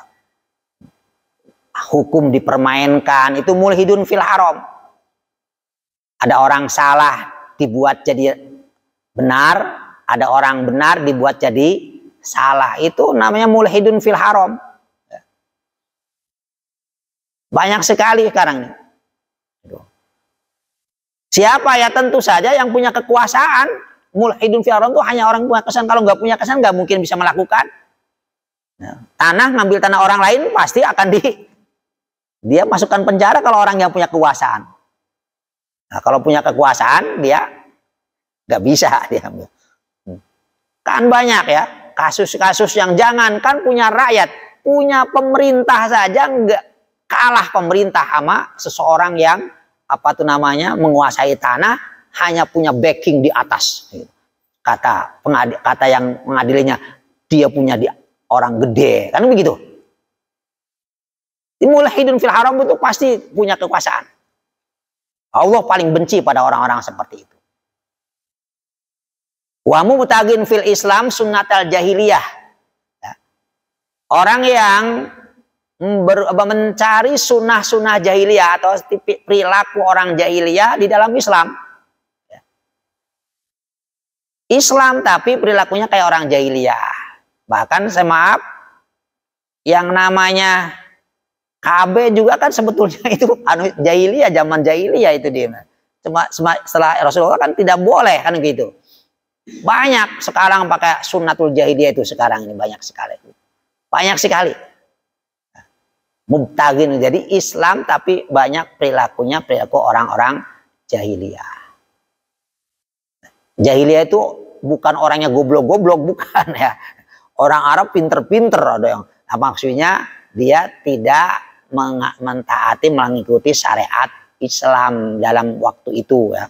hukum dipermainkan, itu mulhidun fil haram ada orang salah dibuat jadi benar, ada orang benar dibuat jadi salah. Itu namanya mulhidun fil haram. Ya. Banyak sekali sekarang ini. Siapa ya tentu saja yang punya kekuasaan. Mulhidun fil haram itu hanya orang punya kesan. Kalau nggak punya kesan nggak mungkin bisa melakukan. Ya. Tanah ngambil tanah orang lain pasti akan di dia masukkan penjara kalau orang yang punya kekuasaan. Nah, kalau punya kekuasaan dia nggak bisa diambil. Hmm. Kan banyak ya kasus-kasus yang jangan kan punya rakyat, punya pemerintah saja nggak kalah pemerintah sama seseorang yang apa tuh namanya menguasai tanah hanya punya backing di atas. Kata pengadil, kata yang mengadilinya dia punya di orang gede kan begitu. Mulai hidun fil haram itu pasti punya kekuasaan. Allah paling benci pada orang-orang seperti itu. Wa mubtagin fil Islam sunnatal jahiliyah. Ya. Orang yang mencari sunnah-sunnah jahiliyah atau perilaku orang jahiliyah di dalam Islam. Ya. Islam tapi perilakunya kayak orang jahiliyah. Bahkan saya maaf, yang namanya KB juga kan sebetulnya itu anu jahiliyah zaman jahiliyah itu dia. Cuma setelah Rasulullah kan tidak boleh kan gitu. Banyak sekarang pakai sunnatul jahiliyah itu sekarang ini banyak sekali. Banyak sekali. Mubtagin jadi Islam tapi banyak perilakunya perilaku orang-orang jahiliyah. Jahiliyah itu bukan orangnya goblok-goblok bukan ya. Orang Arab pinter-pinter ada yang nah, maksudnya dia tidak mentaati mengikuti syariat Islam dalam waktu itu ya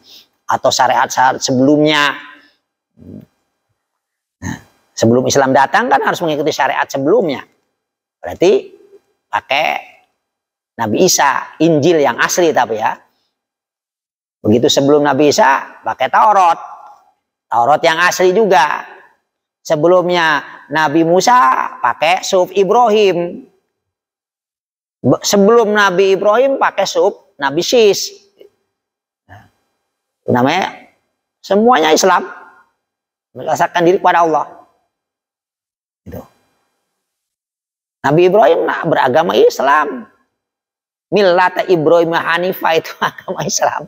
atau syariat-syariat sebelumnya nah, sebelum Islam datang kan harus mengikuti syariat sebelumnya berarti pakai Nabi Isa Injil yang asli tapi ya begitu sebelum Nabi Isa pakai Taurat Taurat yang asli juga sebelumnya Nabi Musa pakai Suf Ibrahim Sebelum Nabi Ibrahim pakai sub Nabi Sis. Nah, namanya semuanya Islam. Merasakan diri kepada Allah. itu. Nabi Ibrahim nah, beragama Islam. Millata Ibrahim Hanifah itu agama Islam.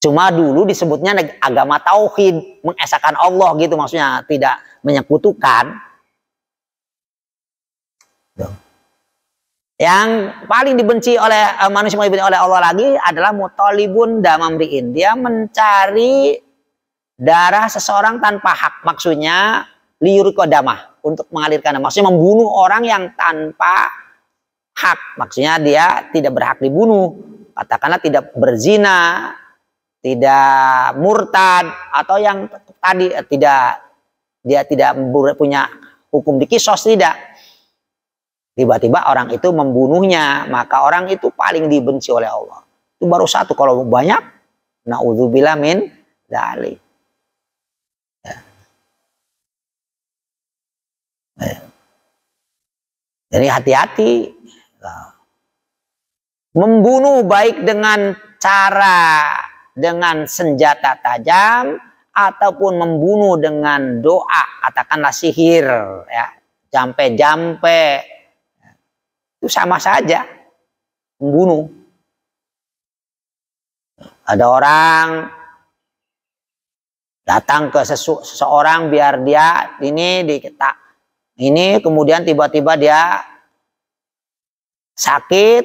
Cuma dulu disebutnya agama tauhid, mengesahkan Allah gitu maksudnya, tidak menyekutukan yang paling dibenci oleh eh, manusia yang dibenci oleh Allah lagi adalah mutolibun damamriin. Dia mencari darah seseorang tanpa hak. Maksudnya liuriko damah untuk mengalirkan. Maksudnya membunuh orang yang tanpa hak. Maksudnya dia tidak berhak dibunuh. Katakanlah tidak berzina, tidak murtad atau yang tadi eh, tidak dia tidak punya hukum dikisos tidak Tiba-tiba orang itu membunuhnya, maka orang itu paling dibenci oleh Allah. Itu baru satu, kalau banyak, na'udzubillah min dalik. Ya. Ya. Jadi hati-hati. Nah. Membunuh baik dengan cara dengan senjata tajam ataupun membunuh dengan doa, katakanlah sihir, ya, jampe-jampe, itu sama saja membunuh. Ada orang datang ke sesu, seseorang biar dia ini di kita ini kemudian tiba-tiba dia sakit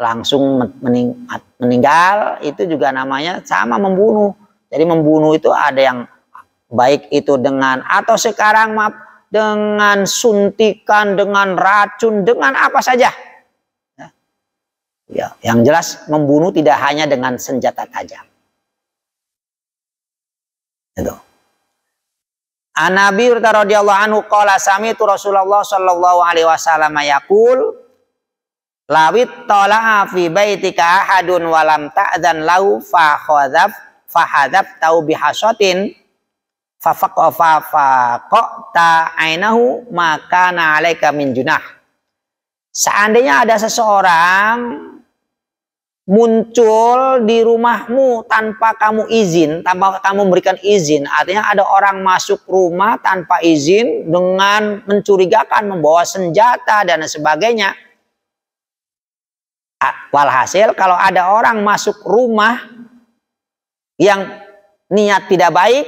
langsung mening, meninggal itu juga namanya sama membunuh jadi membunuh itu ada yang baik itu dengan atau sekarang maaf dengan suntikan, dengan racun, dengan apa saja. Ya. ya, yang jelas membunuh tidak hanya dengan senjata tajam. Itu. Anabi radhiyallahu anhu qala tu Rasulullah sallallahu alaihi wasallam yaqul lawit tala'a fi baitika hadun walam ta'zan lau fa khadzaf fa hadzaf tau bihasatin fafak ta ainahu maka naaleka min junah. Seandainya ada seseorang muncul di rumahmu tanpa kamu izin, tanpa kamu memberikan izin. Artinya ada orang masuk rumah tanpa izin dengan mencurigakan, membawa senjata dan sebagainya. Walhasil kalau ada orang masuk rumah yang niat tidak baik,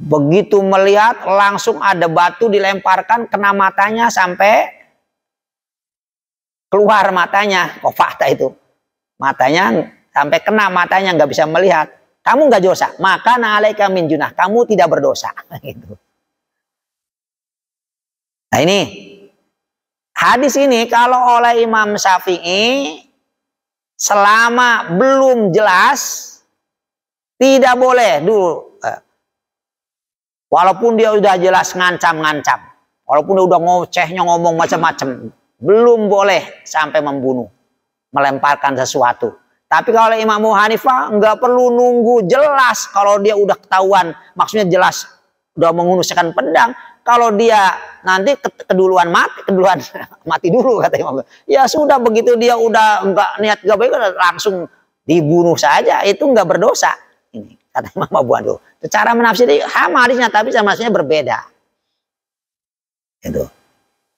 Begitu melihat langsung ada batu dilemparkan kena matanya sampai keluar matanya. fakta itu. Matanya sampai kena matanya nggak bisa melihat. Kamu nggak dosa. Maka na'alaika min junah. Kamu tidak berdosa. Gitu. Nah ini. Hadis ini kalau oleh Imam Syafi'i selama belum jelas tidak boleh dulu Walaupun dia udah jelas ngancam-ngancam. Walaupun dia udah ngocehnya ngomong macam-macam. Belum boleh sampai membunuh. Melemparkan sesuatu. Tapi kalau Imam Hanifah nggak perlu nunggu jelas kalau dia udah ketahuan. Maksudnya jelas udah mengunuskan pedang. Kalau dia nanti keduluan mati, keduluan mati dulu kata Imam. Ya sudah begitu dia udah nggak niat gak baik langsung dibunuh saja itu nggak berdosa. Kata Imam Abu Hanifah. Cara menafsiri sama hadisnya tapi sama maksudnya berbeda. Itu.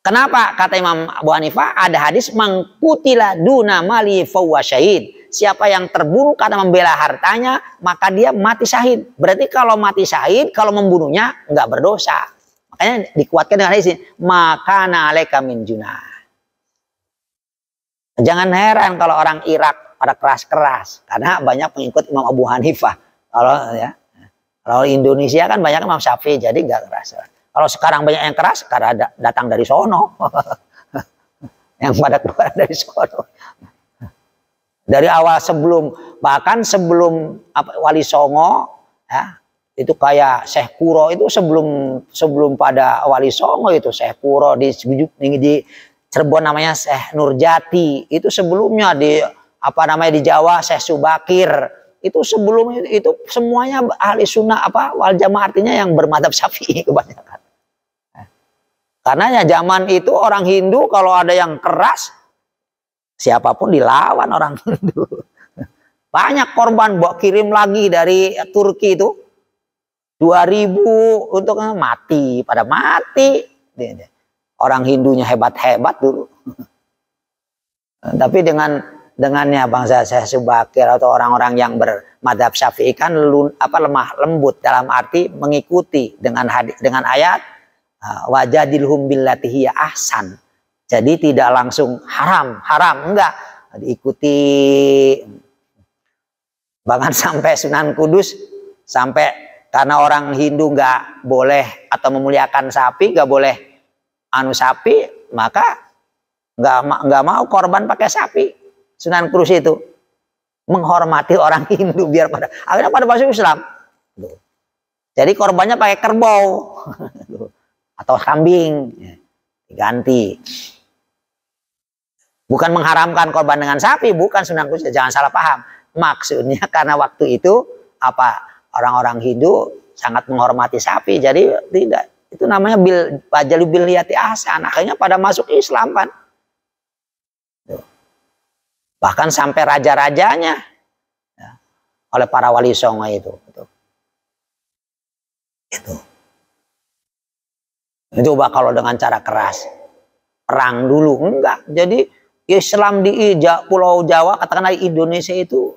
Kenapa kata Imam Abu Hanifah ada hadis mengkutila duna mali fawa syahid. Siapa yang terbunuh karena membela hartanya maka dia mati syahid. Berarti kalau mati syahid kalau membunuhnya nggak berdosa. Makanya dikuatkan dengan hadis ini. Maka naleka min junah. Jangan heran kalau orang Irak pada keras-keras karena banyak pengikut Imam Abu Hanifah. Kalau ya, kalau Indonesia kan banyak Imam Syafi'i, jadi nggak kerasa. Kalau sekarang banyak yang keras, karena ada, datang dari sono. yang pada keluar dari sono. Dari awal sebelum, bahkan sebelum Wali Songo, ya, itu kayak Syekh Kuro itu sebelum sebelum pada Wali Songo itu Syekh Kuro di, di, di Cirebon namanya Syekh Nurjati itu sebelumnya di apa namanya di Jawa Syekh Subakir itu sebelum itu semuanya ahli sunnah apa wal jamaah artinya yang bermadhab syafi'i kebanyakan. Eh. Karena ya zaman itu orang Hindu kalau ada yang keras siapapun dilawan orang Hindu. Banyak korban buat kirim lagi dari Turki itu 2000 untuk mati pada mati. Orang Hindunya hebat-hebat dulu. Tapi dengan dengannya bangsa saya Subakir atau orang-orang yang bermadhab syafi'i kan lun, apa lemah lembut dalam arti mengikuti dengan hadis dengan ayat ah, wajadilhum billatihi ahsan. Jadi tidak langsung haram, haram enggak diikuti bahkan sampai Sunan Kudus sampai karena orang Hindu enggak boleh atau memuliakan sapi enggak boleh anu sapi maka enggak nggak mau korban pakai sapi Sunan Kudus itu menghormati orang Hindu biar pada akhirnya pada masuk Islam. Jadi korbannya pakai kerbau atau kambing diganti. Bukan mengharamkan korban dengan sapi, bukan Sunan Kudus. Jangan salah paham. Maksudnya karena waktu itu apa orang-orang Hindu sangat menghormati sapi, jadi tidak. Itu namanya bil, bil liati ahsan. Akhirnya pada masuk Islam kan bahkan sampai raja-rajanya ya, oleh para wali songo itu. itu Itu. Coba kalau dengan cara keras, perang dulu enggak. Jadi Islam di Pulau Jawa katakanlah Indonesia itu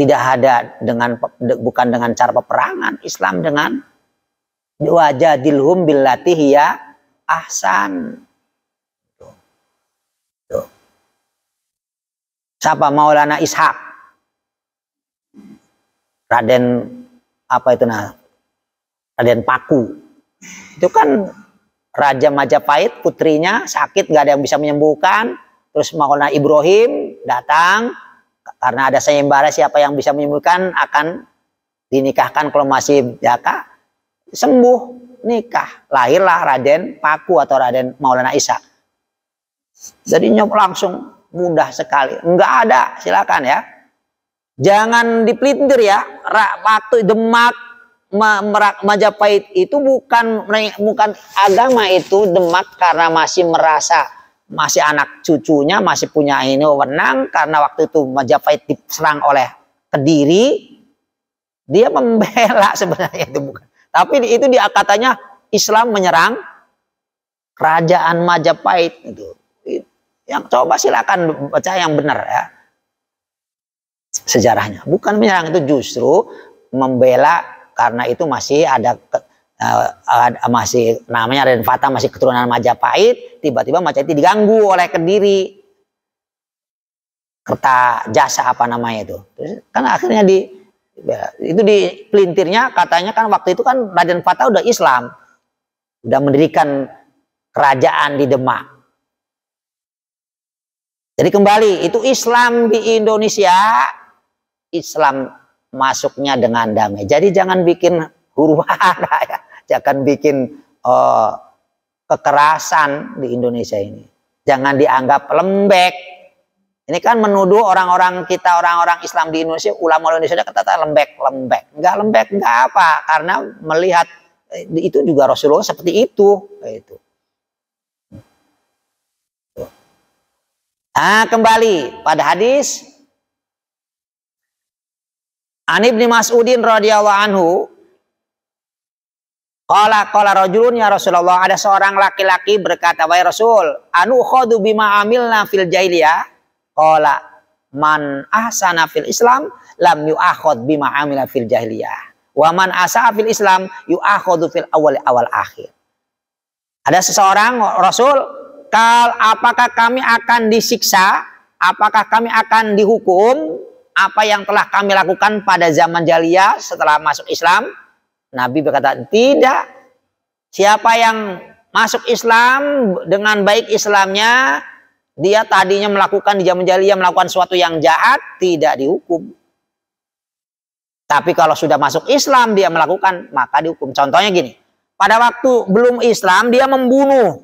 tidak ada dengan bukan dengan cara peperangan Islam dengan wajah dilhum hiya ahsan Siapa? Maulana Ishak. Raden apa itu nah? Raden Paku. Itu kan Raja Majapahit putrinya sakit gak ada yang bisa menyembuhkan. Terus Maulana Ibrahim datang karena ada sayembara siapa yang bisa menyembuhkan akan dinikahkan kalau masih jaka sembuh nikah lahirlah Raden Paku atau Raden Maulana Ishak jadi nyop langsung mudah sekali. Enggak ada, silakan ya. Jangan dipelintir ya. rak Rapatu Demak merak Majapahit itu bukan bukan agama itu Demak karena masih merasa masih anak cucunya masih punya ini wewenang karena waktu itu Majapahit diserang oleh Kediri dia membela sebenarnya itu bukan tapi itu dia katanya Islam menyerang kerajaan Majapahit itu yang coba silakan baca yang benar ya sejarahnya. Bukan menyerang itu justru membela karena itu masih ada uh, uh, masih namanya Raden Fatah masih keturunan Majapahit, tiba-tiba Majapahit diganggu oleh Kediri. Kerta jasa apa namanya itu. Terus kan akhirnya di itu di pelintirnya katanya kan waktu itu kan Raden Fatah udah Islam. Udah mendirikan kerajaan di Demak jadi kembali itu Islam di Indonesia Islam masuknya dengan damai. Jadi jangan bikin huru hara ya. Jangan bikin uh, kekerasan di Indonesia ini. Jangan dianggap lembek. Ini kan menuduh orang-orang kita, orang-orang Islam di Indonesia, ulama Indonesia kata lembek, lembek. Enggak lembek, enggak apa. Karena melihat eh, itu juga Rasulullah seperti itu. Itu. Ah, kembali pada hadis An Ibnu Mas'udin radhiyallahu anhu Qala qala rajulun ya Rasulullah ada seorang laki-laki berkata wahai Rasul anu khadu bima amilna fil jahiliyah qala man ahsana fil Islam lam yu'akhad bima amila fil jahiliyah wa man asa'a fil Islam yu'akhadu fil awal awal akhir Ada seseorang Rasul kal apakah kami akan disiksa? Apakah kami akan dihukum? Apa yang telah kami lakukan pada zaman jahiliyah setelah masuk Islam? Nabi berkata, "Tidak. Siapa yang masuk Islam dengan baik Islamnya, dia tadinya melakukan di zaman jahiliyah melakukan sesuatu yang jahat tidak dihukum. Tapi kalau sudah masuk Islam dia melakukan maka dihukum. Contohnya gini, pada waktu belum Islam dia membunuh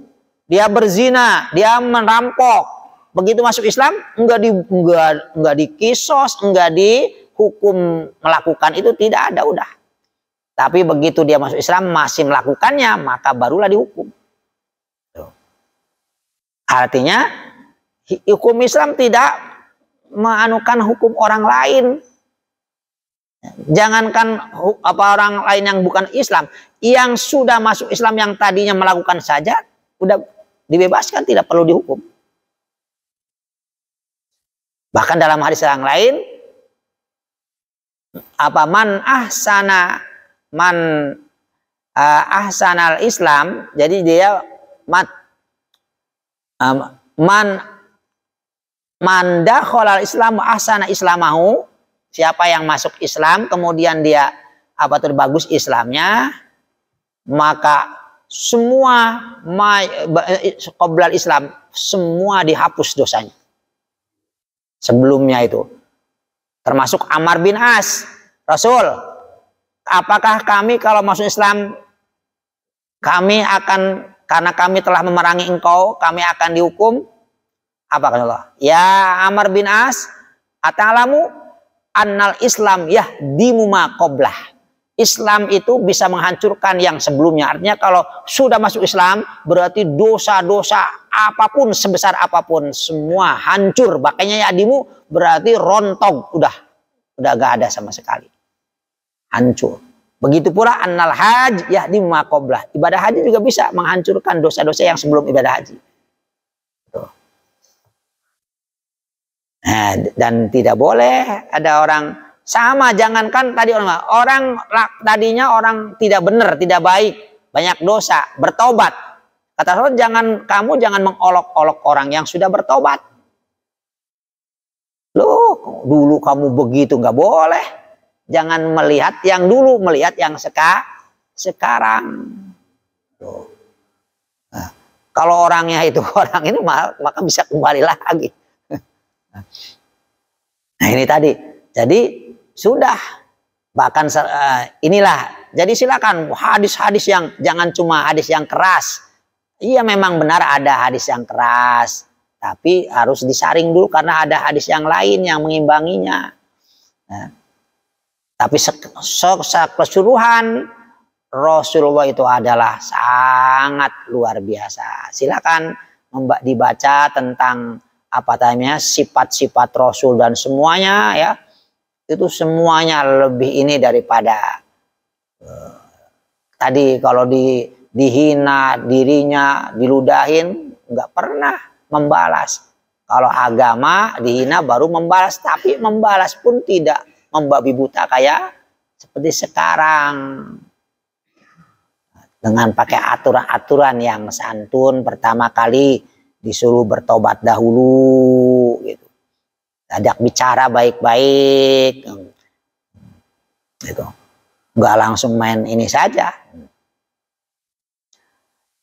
dia berzina, dia merampok. Begitu masuk Islam, enggak di enggak enggak dikisos, enggak dihukum melakukan itu tidak ada udah. Tapi begitu dia masuk Islam masih melakukannya, maka barulah dihukum. Artinya hukum Islam tidak menganukan hukum orang lain. Jangankan apa orang lain yang bukan Islam, yang sudah masuk Islam yang tadinya melakukan saja udah Dibebaskan tidak perlu dihukum. Bahkan dalam hadis yang lain, apa man ahsana man uh, ahsanal Islam, jadi dia mat um, man man dakhala Islam ahsana islamahu, siapa yang masuk Islam kemudian dia apa terbagus Islamnya, maka semua eh, eh, qoblal Islam semua dihapus dosanya. Sebelumnya itu. Termasuk Amar bin As. Rasul, apakah kami kalau masuk Islam kami akan karena kami telah memerangi engkau, kami akan dihukum? Apa kata Allah? Ya Amar bin As, atalamu annal Islam yahdimu ma qoblah. Islam itu bisa menghancurkan yang sebelumnya. Artinya kalau sudah masuk Islam berarti dosa-dosa apapun sebesar apapun semua hancur. Makanya adimu, berarti rontok, udah udah gak ada sama sekali. Hancur. Begitu pula annal ya di makoblah. Ibadah haji juga bisa menghancurkan dosa-dosa yang sebelum ibadah haji. Nah, dan tidak boleh ada orang sama jangankan tadi orang orang tadinya orang tidak benar, tidak baik, banyak dosa, bertobat. Kata Rasul jangan kamu jangan mengolok-olok orang yang sudah bertobat. Lu dulu kamu begitu nggak boleh. Jangan melihat yang dulu, melihat yang seka, sekarang. Nah, kalau orangnya itu orang ini maka bisa kembali lagi. Nah ini tadi. Jadi sudah. Bahkan uh, inilah. Jadi silakan hadis-hadis yang jangan cuma hadis yang keras. Iya memang benar ada hadis yang keras. Tapi harus disaring dulu karena ada hadis yang lain yang mengimbanginya. Nah, tapi keseluruhan Rasulullah itu adalah sangat luar biasa. Silakan dibaca tentang apa namanya sifat-sifat Rasul dan semuanya ya itu semuanya lebih ini daripada eh, tadi kalau di dihina dirinya diludahin nggak pernah membalas kalau agama dihina baru membalas tapi membalas pun tidak membabi buta kayak seperti sekarang dengan pakai aturan-aturan yang santun pertama kali disuruh bertobat dahulu gitu ajak bicara baik-baik gitu gak langsung main ini saja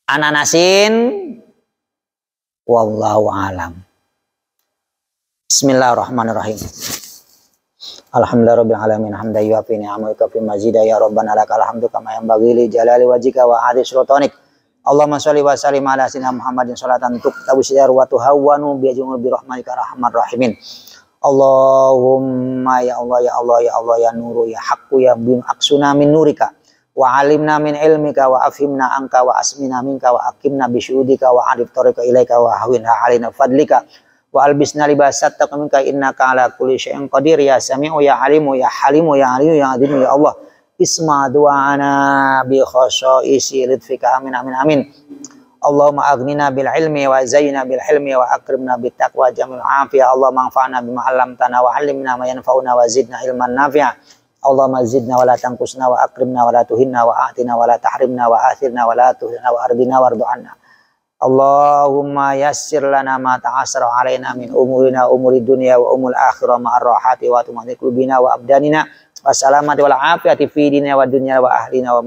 ananasin wallahu alam Bismillahirrahmanirrahim Alhamdulillah rabbil alamin hamdan fi mazida ya rabbana lakal hamdu kama yanbaghi li jalali wajhika wa adhi sultanik Allahumma sholli wa sallim ala sayyidina Muhammadin sholatan tuqtabu syiar wa tuhawwanu bi ajmil bi rahmatika ya rahimin Allahumma ya Allah ya Allah ya Allah ya nuru ya hakku ya bin aksuna min nurika wa alimna min ilmika wa afhimna anka wa asmina minka wa akimna bisyudika wa arif tariqa ilaika wa hawinha alina fadlika wa albisna libasat taqminka innaka ala kulli syai'in qadir ya sami'u ya alimu ya halimu ya aliyu ya adimu ya Allah isma du'ana bi isi lidfika amin amin amin Allahumma aghnina bil ilmi wa zayyina bil hilmi wa akrimna bil taqwa jamil afiyah Allahumma anfa'na bima 'allamtana wa 'allimna ma yanfa'una wa zidna ilman nafi'a Allahumma zidna wa la tanqusna wa akrimna wa la tuhinna wa atina wa la tahrimna wa athirna wa la tuhina wa ardina wardu anna Allahumma yassir lana ma ta'asara alaina min umurina umuri dunya wa umul akhirah ma'ar rahati wa tumani qulubina wa abdanina wa salamati wal afiyati fi dinina wa dunya wa ahlina wa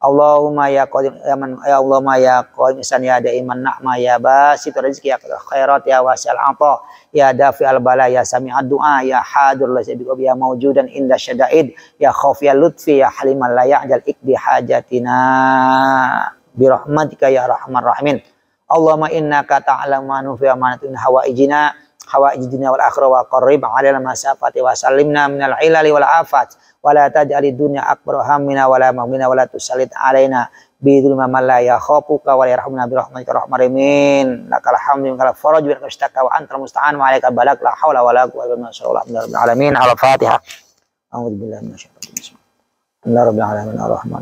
Allahumma ya qadim ya man ya Allahumma ya qadim san ya iman na'ma ya basit rizqi ya khairat ya wasi'al ata ya dafi al bala ya ad du'a ya hadir la sabiq ya maujudan inda syada'id ya khafi ya lutfi ya halim la ya'jal ikdi hajatina bi rahmatika ya rahman rahimin Allahumma innaka ta'lamu ma nufi amanatun hawaijina hawaij dunia wal akhirah wa qarrib 'alal masafati wa sallimna minal ilali wal afat wa la taj'alid dunya akbar hammina wa la maghina wa la tusallit 'alaina bi dzulma man la yakhafuka wa la bi rahmatika arhamar rahimin lakal hamdu wa lakal faraj wa lakal ishtaka wa antal musta'an wa 'alaikal balak la haula wa la quwwata illa rabbil alamin al-fatiha a'udzu billahi minasyaitonir rajim rabbil alamin ar rahim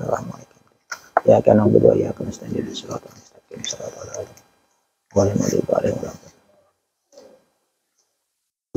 ya kana na'budu ya kana istajib صراط المستقيم صراط الذين wa la